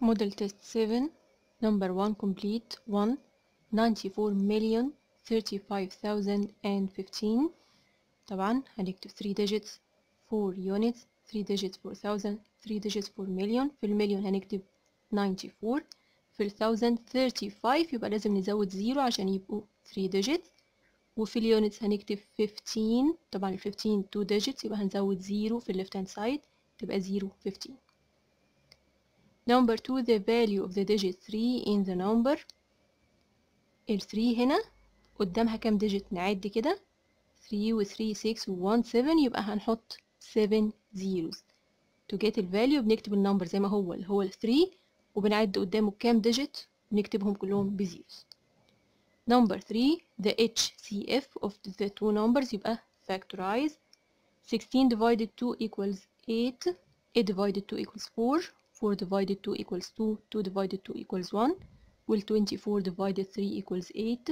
Model test 7, number 1 complete, 1, 94 million, 35,015 طبعا هنكتب 3 digits, 4 units, 3 digits for 3 digits four million. million في المليون هنكتب 94 في الثوزن 35 يبقى لازم نزود 0 عشان يبقوا 3 digits وفي اليونتس هنكتب 15 طبعا 15 2 digits يبقى هنزود 0 في left hand side تبقى 0 15 number 2 the value of the digit 3 in the number ال 3 هنا قدامها كام digit نعد كده 3 و 3 6 و 1 7 يبقى هنحط 7 zeros to get the الفاليو بنكتب النمبر زي ما هو اللي هو ال 3 وبنعد قدامه كام digit بنكتبهم كلهم بزيروز number 3 the HCF of the two numbers يبقى factorize 16 divided 2 equals 8 8 divided 2 equals 4 4 divided 2 equals 2 2 divided 2 equals 1 will 24 divided 3 equals 8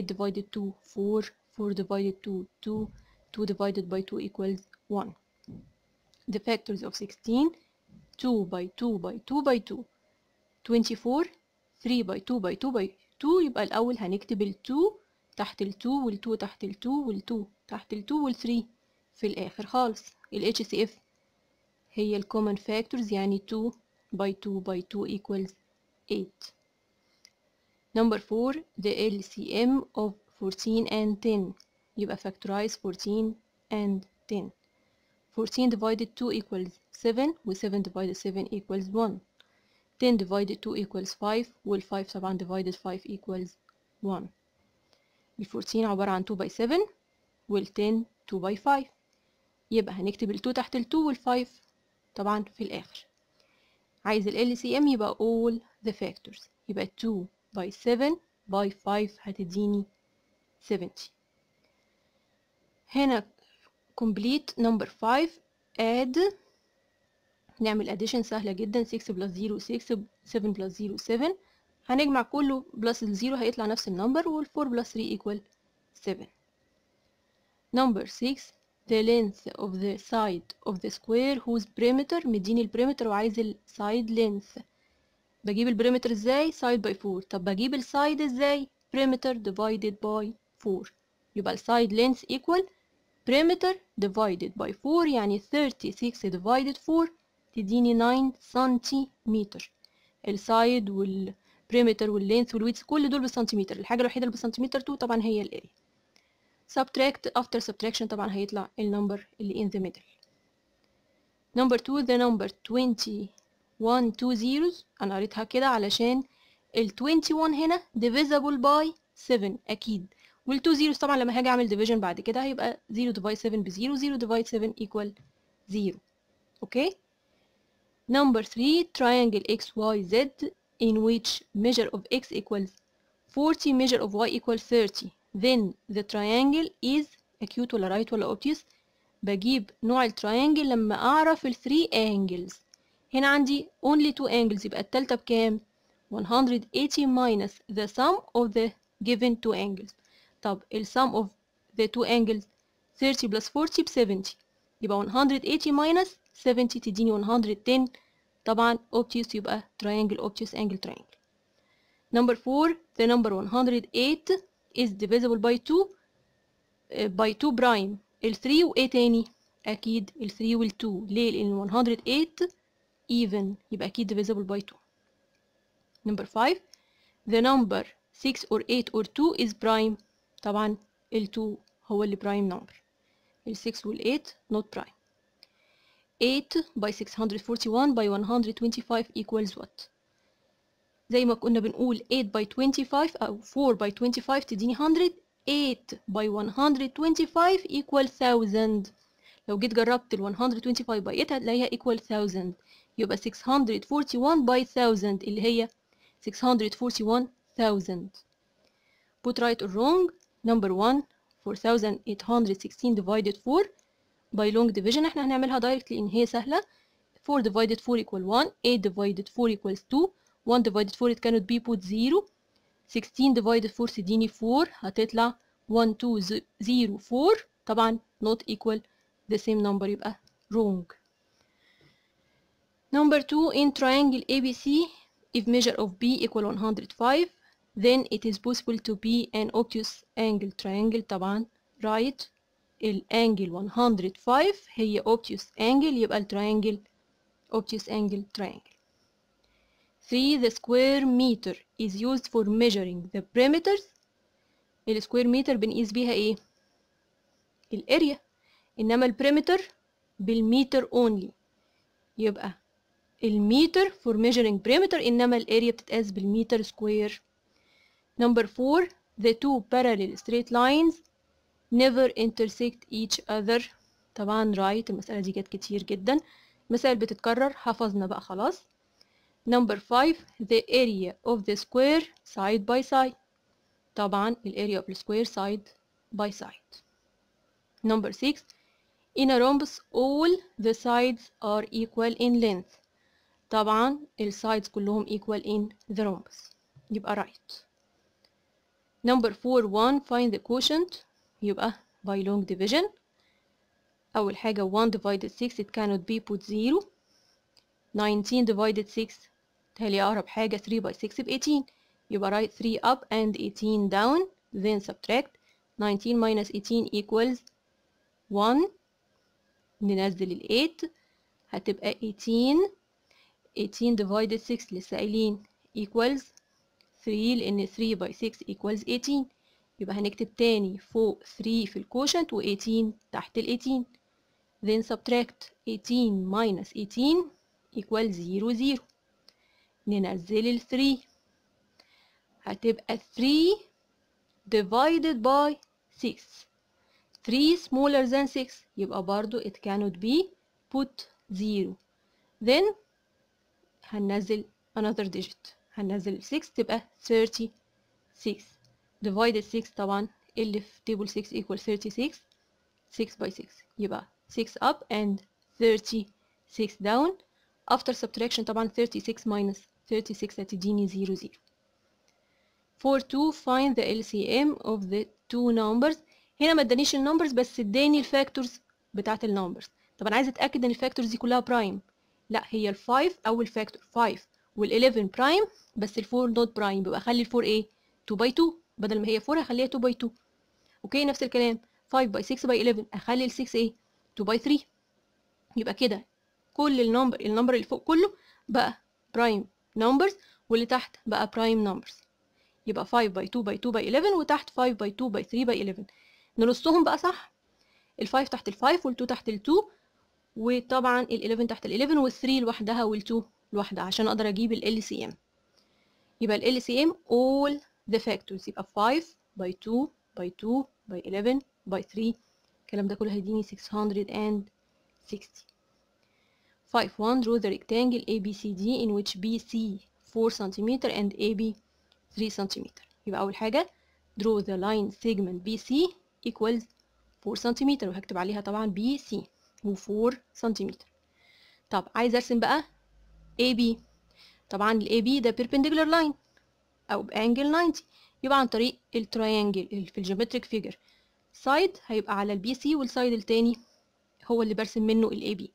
8 divided 2 4 4 divided 2 2 2 divided by 2 equals 1 the factors of 16 2 by 2 by 2 by 2 24 3 by 2 by 2 by 2 يبقى الأول هنكتب ال 2 تحت ال 2 وال 2 تحت ال 2 وال 2 تحت ال 2 وال 3 في الآخر خالص ال HCF هي ال common factors يعني 2 by 2 by 2 equals 8 number 4 the LCM of 14 and 10 يبقى factorize 14 and 10 14 divided 2 equals 7 with 7 divided 7 equals 1 10 divided 2 equals 5 with 5 seven divided 5 equals 1 ال 14 عبارة عن 2 by 7 will 10 2 by 5 يبقى هنكتب ال 2 تحت ال 2 وال 5 طبعا في الآخر عايز ال LCM يبقى all the factors يبقى 2 by 7 by 5 هتديني 70 هنا complete number 5 add نعمل addition سهلة جدا 6 plus 0 6 7 plus 0 7 هنجمع كله بلس الزيرو هيطلع نفس النمبر وال 4 plus 3 equal 7 number 6 the length of the side of the square whose perimeter مديني البريمتر وعايز السايد length بجيب البريمتر ازاي سايد باي 4 طب بجيب السايد ازاي perimeter divided by 4 يبقى السايد length equal perimeter divided by 4 يعني 36 divided 4 تديني 9 سنتيمتر السايد والبريمتر واللينث width كل دول بالسنتيمتر الحاجة الوحيدة اللي بالسنتيمتر 2 طبعا هي الاريا subtract after subtraction طبعا هيطلع number اللي in the middle number 2 the number 21 two zeros انا قريتها كده علشان ال 21 هنا divisible by 7 اكيد وال 2 zeros طبعا لما هاجي اعمل division بعد كده هيبقى 0 divide 7 ب 0 0 divide 7 equal 0 اوكي number 3 triangle xyz in which measure of x equals 40 measure of y equals 30 then the triangle is acute ولا right ولا obtuse بجيب نوع التراينجل لما أعرف ال 3 angles هنا عندي only two angles يبقى التالتة بكام؟ 180 minus the sum of the given two angles طب ال sum of the two angles 30 plus 40 ب 70 يبقى 180 minus 70 تديني 110 طبعا obtuse يبقى triangle obtuse angle triangle number 4 the number 108 is divisible by 2 uh, by 2 برايم ال 3 وايه تاني اكيد ال 3 وال 2 ليه لان 108 even يبقى اكيد divisible by 2 number 5 the number 6 or 8 or 2 is prime طبعا ال 2 هو اللي prime number ال 6 وال 8 not prime 8 by 641 by 125 equals what زي ما كنا بنقول 8 by 25 أو 4 by 25 تديني 100 8 by 125 equal 1000 لو جيت جربت ال 125 by 8 هتلاقيها equal 1000 يبقى 641 by 1000 اللي هي 641,000 put right or wrong number 1 4816 divided 4 by long division احنا هنعملها directly ان هي سهلة 4 divided 4 equal 1 8 divided 4 equals 2 1 divided 4 it cannot be put 0 16 divided 4 تديني 4 هتطلع 1 2 0 4 طبعا not equal the same number يبقى uh, wrong number 2 in triangle ABC if measure of B equal 105 then it is possible to be an obtuse angle triangle طبعا right angle 105 هي obtuse angle يبقى triangle. obtuse angle triangle 3 the square meter is used for measuring the perimeters ال square meter بنقيس بيها ايه ال area انما ال perimeter بالمتر only يبقى الميتر for measuring perimeter انما ال area بتتقاس بالمتر square number 4 the two parallel straight lines never intersect each other طبعا right المسألة دي جت كتير جدا مسألة بتتكرر حفظنا بقى خلاص Number 5 the area of the square side by side طبعا area of the square side by side Number 6 in a rhombus all the sides are equal in length طبعا ال sides كلهم equal in the rhombus يبقى right Number 4 1 find the quotient يبقى by long division أول حاجة 1 divided 6 it cannot be put 0 19 divided 6 تالي أقرب حاجة 3 by 6 ب 18 يبقى write 3 up and 18 down then subtract 19 minus 18 equals 1 ننزل ال 8 هتبقى 18 18 divided 6 لسه قايلين equals 3 لأن 3 by 6 equals 18 يبقى هنكتب تاني فوق 3 في الكوشنت و 18 تحت ال 18 then subtract 18 minus 18 equals 0 0 ننزل الثري هتبقى 3 divided by 6 3 smaller than 6 يبقى برضو it cannot be put 0 then هننزل another digit هننزل 6 تبقى 36 divided 6 طبعا اللي في table 6 equal 36 6 by 6 يبقى 6 up and 36 down after subtraction طبعا 36 minus 36 هتديني 0 0 for to find the LCM of the two numbers هنا ما ادانيش النمبرز بس اداني الفاكتورز بتاعت النمبرز طب انا عايزه اتاكد ان الفاكتورز دي كلها برايم لا هي ال5 اول فاكتور 5 وال11 برايم بس ال4 نوت برايم يبقى اخلي ال4 ايه 2 باي 2 بدل ما هي 4 هخليها 2 باي 2 اوكي نفس الكلام 5 باي 6 باي 11 اخلي ال6 ايه 2 باي 3 يبقى كده كل النمبر النمبر اللي فوق كله بقى برايم numbers واللي تحت بقى prime numbers يبقى 5 by 2 by 2 by 11 وتحت 5 by 2 by 3 by 11 نرصهم بقى صح ال 5 تحت ال 5 وال 2 تحت ال 2 وطبعا ال 11 تحت ال 11 وال 3 لوحدها وال 2 لوحدها عشان اقدر اجيب ال LCM يبقى ال LCM all the factors يبقى 5 by 2 by 2 by 11 by 3 الكلام ده كله هيديني 660 5 1 draw the rectangle ABCD in which BC 4 cm and AB 3 cm يبقى أول حاجة draw the line segment BC equals 4 cm وهكتب عليها طبعا BC و 4 cm طب عايز أرسم بقى AB طبعا ال AB ده perpendicular line أو بأنجل 90 يبقى عن طريق triangle في الجيومتريك فيجر سايد هيبقى على البي BC والسايد التاني هو اللي برسم منه ال AB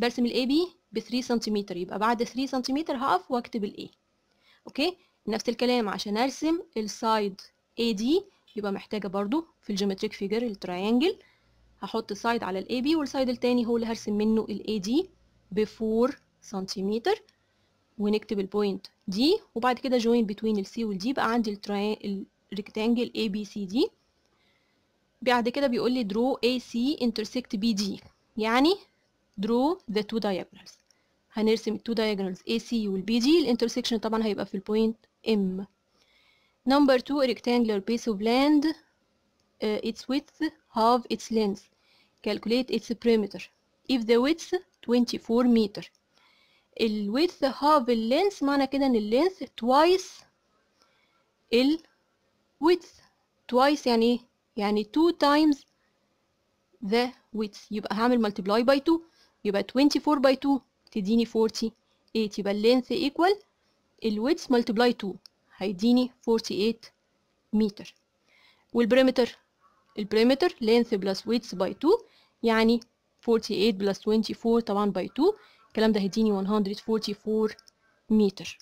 برسم الاي بي ب 3 سنتيمتر يبقى بعد 3 سنتيمتر هقف واكتب الاي اوكي نفس الكلام عشان ارسم السايد اي دي يبقى محتاجه برضو في الجيومتريك فيجر التريانجل هحط سايد على الاي بي والسايد التاني هو اللي هرسم منه الاي دي ب 4 سنتيمتر ونكتب البوينت دي وبعد كده جوين C السي والدي بقى عندي الريكتانجل اي بي سي دي بعد كده بيقول لي درو اي سي انترسكت بي دي يعني draw the two diagonals هنرسم two diagonals AC والBG الانترسكشن طبعا هيبقى في البوينت M number two rectangular piece of land uh, its width half its length calculate its perimeter if the width 24 meter ال width half the length معنى كده ان ال length twice ال width twice يعني يعني 2 times the width يبقى هعمل multiply by 2 يبقى 24 باي 2 تديني 48 يبقى اللينث ايكوال الويدث ملتبلاي 2 هيديني 48 متر والبريمتر البريمتر لينث بلس ويدث باي 2 يعني 48 بلس 24 طبعا باي 2 الكلام ده هيديني 144 متر